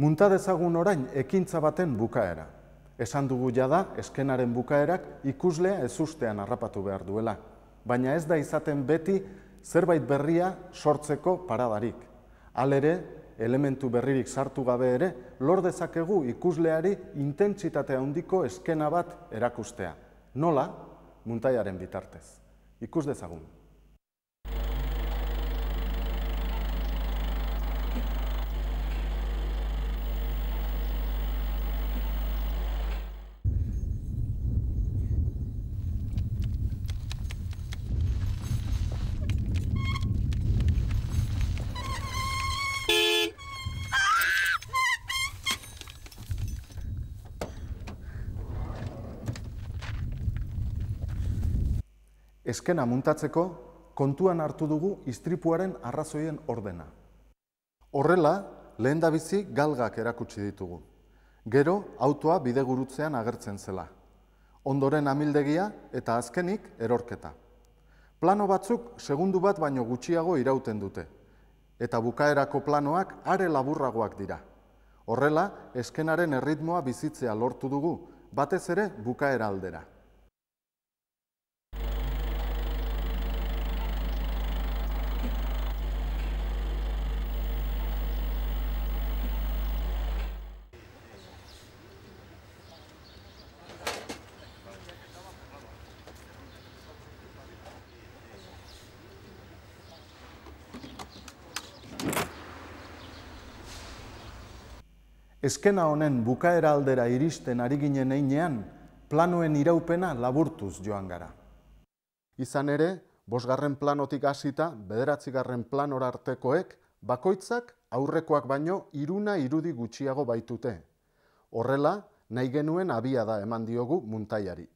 Munta dezagun orain ekintza baten bukaera. Esan dugu jada eskenaren bukaerak ikuslea ezustean harrapatu behar duela, baina ez da izaten beti zerbait berria sortzeko paradarik. Hal ere, elementu berririk sartu gabe ere, lor dezakegu ikusleari intentsitate handiko eskena bat erakustea. Nola? Muntaiaren bitartez. Ikus dezagun. eskena muntatzeko kontuan hartu dugu istripuaren arrazoien ordena. Horrela, lehendabizi galgak erakutsi ditugu. Gero, autoa bidegurutzean agertzen zela. Ondoren amildegia eta azkenik erorketa. Plano batzuk segundu bat baino gutxiago irauten dute eta bukaerako planoak are laburragoak dira. Horrela, eskenaren erritmoa bizitzea lortu dugu, batez ere bukaera aldera. eskena honen bukaera aldera iristen ari ginen einean, planoen iraupena laburtuz joan gara. Izan ere, bosgarren planotik hasita, bederatzigarren planora artekoek, bakoitzak aurrekoak baino iruna irudi gutxiago baitute. Horrela, nahi genuen abia da eman diogu muntaiari.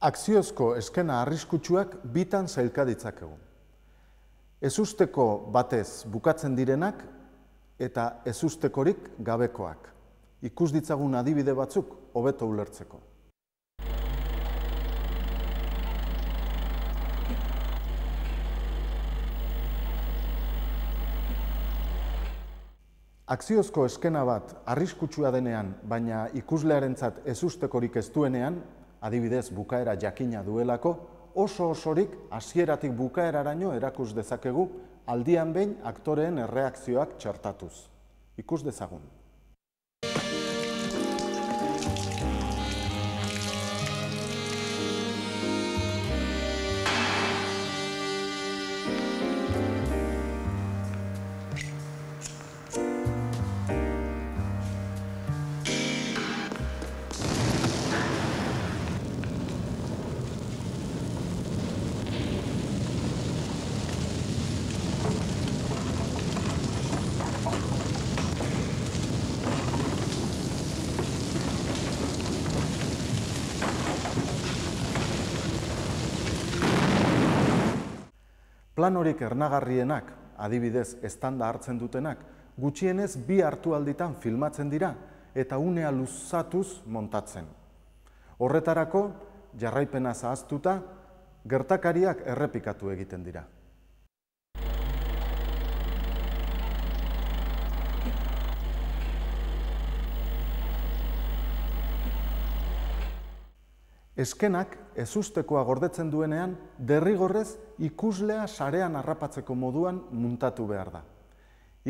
akziozko eskena arriskutsuak bitan zailka ditzakegu. Ezusteko batez bukatzen direnak eta ezustekorik gabekoak. Ikus ditzagun adibide batzuk hobeto ulertzeko. Akziozko eskena bat arriskutsua denean, baina ikuslearentzat ezustekorik ez duenean, Adibidez, bukaera jakina duelako oso-osorik hasieratik bukaeraraino erakus dezakegu aldian behin aktoreen erreakzioak txartatuz. Ikus dezagun Plan horiek ernagarrienak, adibidez, estanda hartzen dutenak, gutxienez bi hartu alditan filmatzen dira eta unea luzatuz montatzen. Horretarako, jarraipena zahaztuta, gertakariak errepikatu egiten dira. eskenak ezustekoa gordetzen duenean derrigorrez ikuslea sarean harrapatzeko moduan muntatu behar da.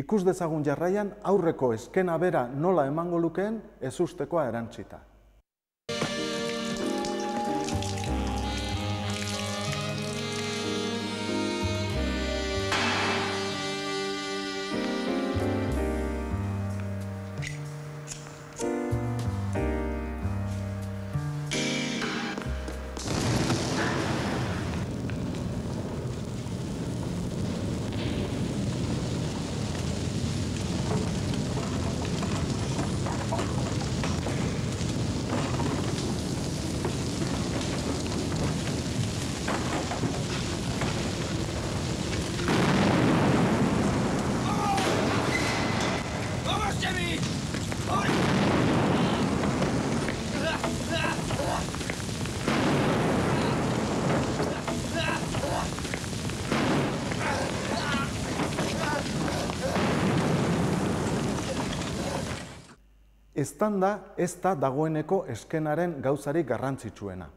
Ikus dezagun jarraian aurreko eskena bera nola emango lukeen ezustekoa erantzita. Eztan da ez da dagoeneko eskenaren gauzari garrantzitsuena.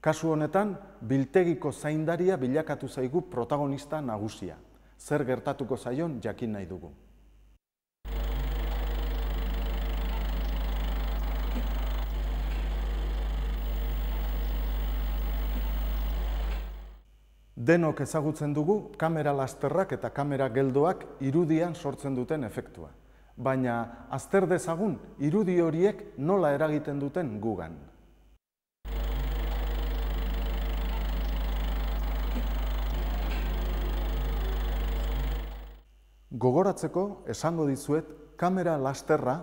Kasu honetan, biltegiko zaindaria bilakatu zaigu protagonista nagusia. Zer gertatuko zaion jakin nahi dugu. Denok ezagutzen dugu kamera lasterrak eta kamera geldoak irudian sortzen duten efektua baina azter dezagun irudi horiek nola eragiten duten gugan. Gogoratzeko esango dizuet kamera lasterra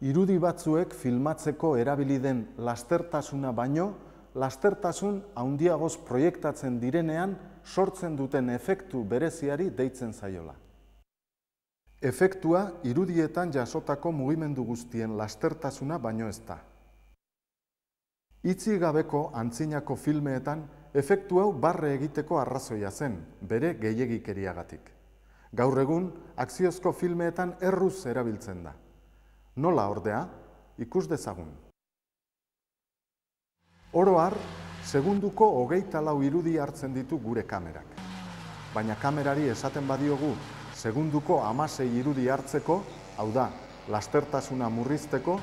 irudi batzuek filmatzeko erabili den lastertasuna baino lastertasun handiagoz proiektatzen direnean sortzen duten efektu bereziari deitzen zaiola efektua irudietan jasotako mugimendu guztien lastertasuna baino ezta. da. Itzi gabeko antzinako filmeetan efektu hau barre egiteko arrazoia zen, bere gehiagikeriagatik. Gaur egun, akziozko filmeetan erruz erabiltzen da. Nola ordea, ikus dezagun. Oro segunduko hogeita lau irudi hartzen ditu gure kamerak. Baina kamerari esaten badiogu segunduko amasei irudi hartzeko, hau da, lastertasuna murrizteko,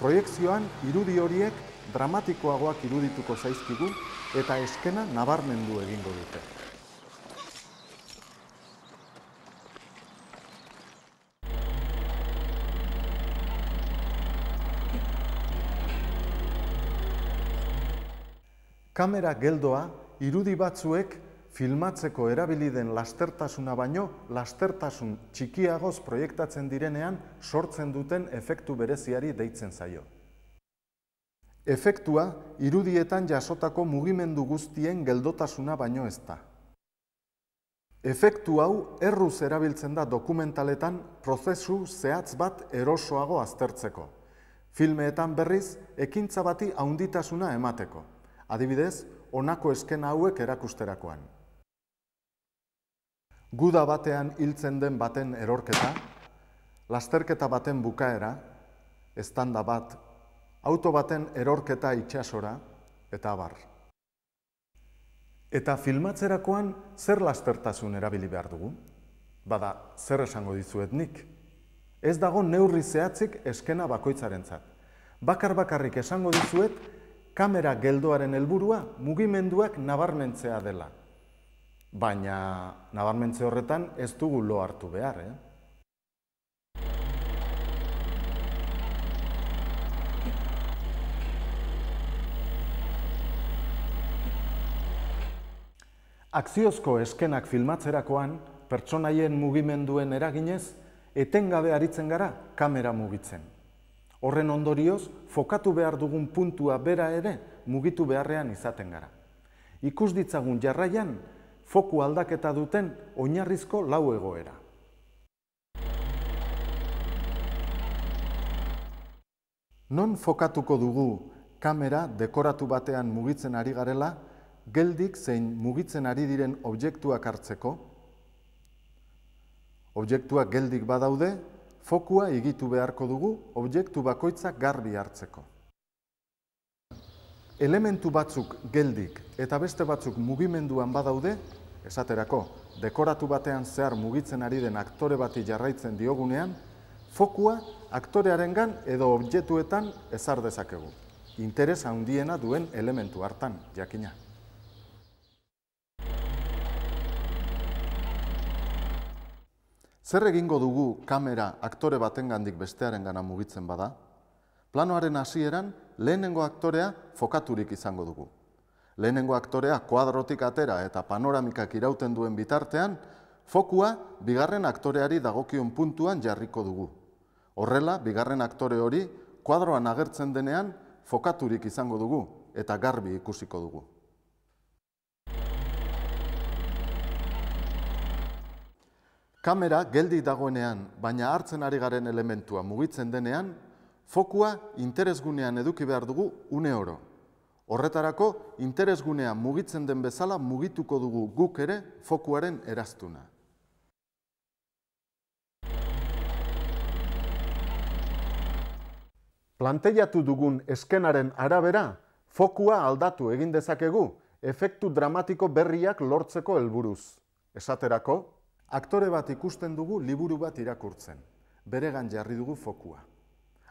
proiektzioan irudi horiek dramatikoagoak irudituko zaizkigu eta eskena nabarmendu egingo dute. Kamera geldoa irudi batzuek filmatzeko erabili den lastertasuna baino, lastertasun txikiagoz proiektatzen direnean sortzen duten efektu bereziari deitzen zaio. Efektua irudietan jasotako mugimendu guztien geldotasuna baino ez da. Efektu hau erruz erabiltzen da dokumentaletan prozesu zehatz bat erosoago aztertzeko. Filmeetan berriz, ekintza bati haunditasuna emateko. Adibidez, onako esken hauek erakusterakoan guda batean hiltzen den baten erorketa, lasterketa baten bukaera, estanda bat, auto baten erorketa itxasora, eta bar. Eta filmatzerakoan zer lastertasun erabili behar dugu? Bada, zer esango dizuet nik? Ez dago neurri zehatzik eskena bakoitzarentzat. Bakar bakarrik esango dizuet, kamera geldoaren helburua mugimenduak nabarmentzea dela baina nabarmentze horretan ez dugu lo hartu behar. Eh? Akziozko eskenak filmatzerakoan, pertsonaien mugimenduen eraginez, etengabe aritzen gara kamera mugitzen. Horren ondorioz, fokatu behar dugun puntua bera ere mugitu beharrean izaten gara. Ikus ditzagun jarraian, foku aldaketa duten oinarrizko lau egoera. Non fokatuko dugu kamera dekoratu batean mugitzen ari garela, geldik zein mugitzen ari diren objektuak hartzeko? Objektuak geldik badaude, fokua igitu beharko dugu objektu bakoitza garbi hartzeko elementu batzuk geldik eta beste batzuk mugimenduan badaude, esaterako, dekoratu batean zehar mugitzen ari den aktore bati jarraitzen diogunean, fokua aktorearengan edo objektuetan ezar dezakegu. Interes handiena duen elementu hartan, jakina. Zer egingo dugu kamera aktore batengandik bestearengana mugitzen bada? Planoaren hasieran lehenengo aktorea fokaturik izango dugu. Lehenengo aktorea kuadrotik atera eta panoramikak irauten duen bitartean, fokua bigarren aktoreari dagokion puntuan jarriko dugu. Horrela, bigarren aktore hori kuadroan agertzen denean fokaturik izango dugu eta garbi ikusiko dugu. Kamera geldi dagoenean, baina hartzen ari garen elementua mugitzen denean, Fokua interesgunean eduki behar dugu une oro. Horretarako, interesgunea mugitzen den bezala mugituko dugu guk ere fokuaren eraztuna. Planteiatu dugun eskenaren arabera, fokua aldatu egin dezakegu efektu dramatiko berriak lortzeko helburuz. Esaterako, aktore bat ikusten dugu liburu bat irakurtzen. Beregan jarri dugu fokua.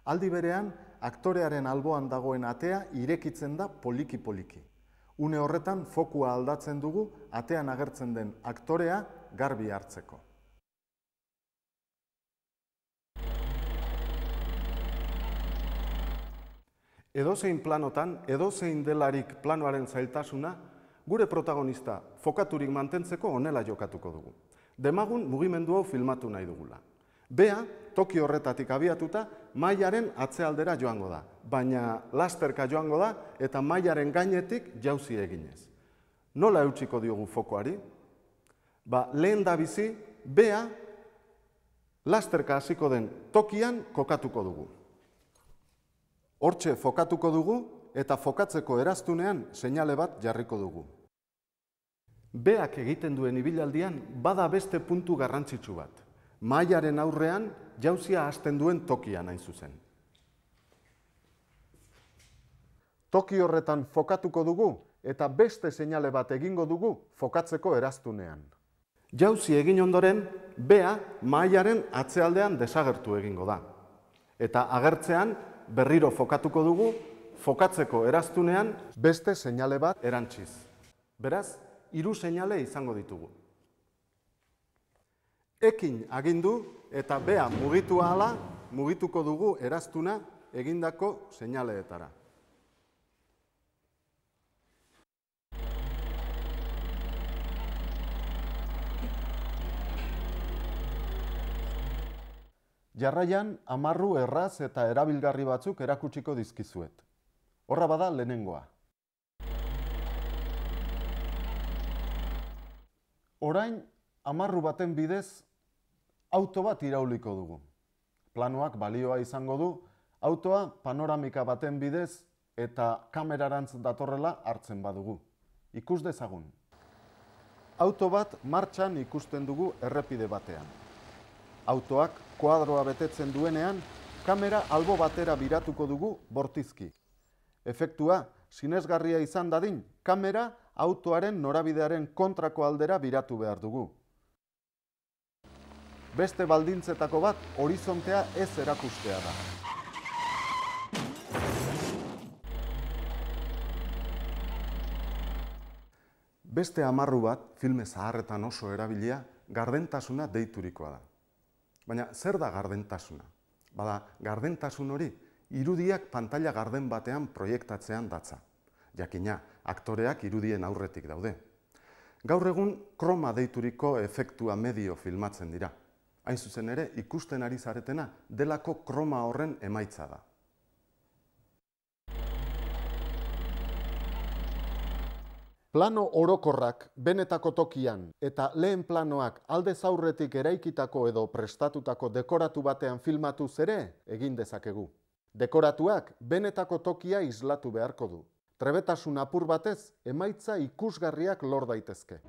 Aldi berean, aktorearen alboan dagoen atea irekitzen da poliki-poliki. Une horretan, fokua aldatzen dugu, atean agertzen den aktorea garbi hartzeko. Edozein planotan, edozein delarik planoaren zailtasuna, gure protagonista fokaturik mantentzeko onela jokatuko dugu. Demagun mugimendu hau filmatu nahi dugula. Bea, toki horretatik abiatuta, mailaren atzealdera joango da, baina lasterka joango da eta mailaren gainetik jauzi eginez. Nola eutxiko diogu fokoari? Ba, lehen da bizi, bea, lasterka hasiko den tokian kokatuko dugu. Hortxe fokatuko dugu eta fokatzeko eraztunean seinale bat jarriko dugu. Beak egiten duen ibilaldian bada beste puntu garrantzitsu bat. Maiaren aurrean jauzia hasten duen tokia nain zuzen. Toki horretan fokatuko dugu eta beste seinale bat egingo dugu fokatzeko eraztunean. Jauzi egin ondoren, bea mailaren atzealdean desagertu egingo da. Eta agertzean berriro fokatuko dugu fokatzeko eraztunean beste seinale bat erantziz. Beraz, hiru seinale izango ditugu ekin agindu eta bea mugitu ala, mugituko dugu eraztuna egindako seinaleetara. Jarraian, amarru erraz eta erabilgarri batzuk erakutsiko dizkizuet. Horra bada lehenengoa. Orain, amarru baten bidez auto bat irauliko dugu. Planoak balioa izango du, autoa panoramika baten bidez eta kamerarantz datorrela hartzen badugu. Ikus dezagun. Auto bat martxan ikusten dugu errepide batean. Autoak kuadroa betetzen duenean, kamera albo batera biratuko dugu bortizki. Efektua, sinesgarria izan dadin, kamera autoaren norabidearen kontrako aldera biratu behar dugu. Beste baldintzetako bat horizontea ez erakustea da. Beste amarru bat filme zaharretan oso erabilia gardentasuna deiturikoa da. Baina zer da gardentasuna? Bada gardentasun hori irudiak pantalla garden batean proiektatzean datza. Jakina, aktoreak irudien aurretik daude. Gaur egun kroma deituriko efektua medio filmatzen dira hain zuzen ere ikusten ari zaretena delako kroma horren emaitza da. Plano orokorrak benetako tokian eta lehen planoak alde zaurretik eraikitako edo prestatutako dekoratu batean filmatu zere egin dezakegu. Dekoratuak benetako tokia islatu beharko du. Trebetasun apur batez, emaitza ikusgarriak lor daitezke.